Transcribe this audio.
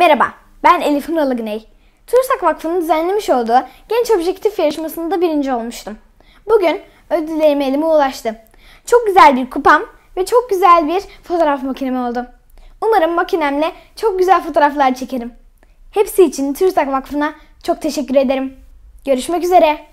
Merhaba, ben Elif Nuralı Güney. TÜRSAK Vakfı'nın düzenlemiş olduğu Genç Objektif yarışmasında birinci olmuştum. Bugün ödüllerime elime ulaştı. Çok güzel bir kupam ve çok güzel bir fotoğraf makinem oldu. Umarım makinemle çok güzel fotoğraflar çekerim. Hepsi için TÜRSAK Vakfı'na çok teşekkür ederim. Görüşmek üzere.